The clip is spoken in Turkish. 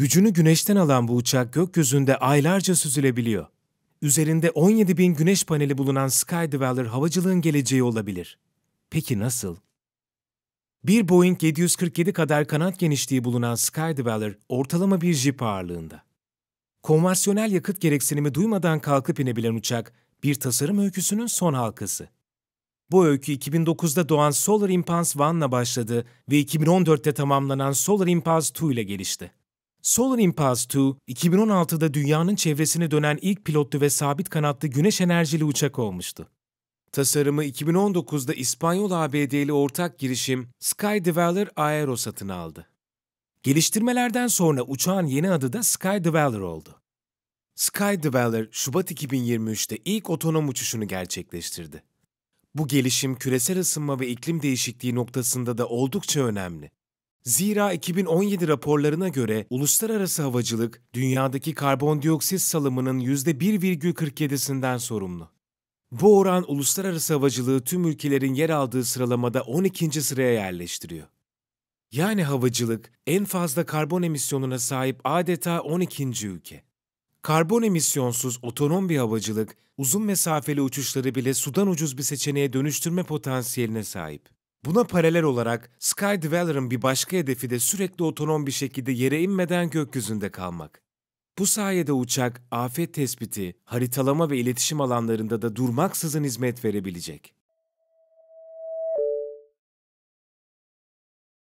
Gücünü güneşten alan bu uçak gökyüzünde aylarca süzülebiliyor. Üzerinde 17 bin güneş paneli bulunan Sky havacılığın geleceği olabilir. Peki nasıl? Bir Boeing 747 kadar kanat genişliği bulunan Sky ortalama bir jip ağırlığında. Konvansiyonel yakıt gereksinimi duymadan kalkıp inebilen uçak, bir tasarım öyküsünün son halkası. Bu öykü 2009'da doğan Solar Impulse 1'la başladı ve 2014'te tamamlanan Solar Impulse 2 ile gelişti. Solar Impulse 2, 2016'da dünyanın çevresine dönen ilk pilotlu ve sabit kanatlı güneş enerjili uçak olmuştu. Tasarımı 2019'da İspanyol ABD'li ortak girişim Skydeveler Aero satın aldı. Geliştirmelerden sonra uçağın yeni adı da Skydeveler oldu. Skydeveler, Şubat 2023'te ilk otonom uçuşunu gerçekleştirdi. Bu gelişim küresel ısınma ve iklim değişikliği noktasında da oldukça önemli. Zira 2017 raporlarına göre uluslararası havacılık dünyadaki karbondioksit salımının %1,47'sinden sorumlu. Bu oran uluslararası havacılığı tüm ülkelerin yer aldığı sıralamada 12. sıraya yerleştiriyor. Yani havacılık en fazla karbon emisyonuna sahip adeta 12. ülke. Karbon emisyonsuz otonom bir havacılık, uzun mesafeli uçuşları bile sudan ucuz bir seçeneğe dönüştürme potansiyeline sahip. Buna paralel olarak Sky Dweller'ın bir başka hedefi de sürekli otonom bir şekilde yere inmeden gökyüzünde kalmak. Bu sayede uçak afet tespiti, haritalama ve iletişim alanlarında da durmaksızın hizmet verebilecek.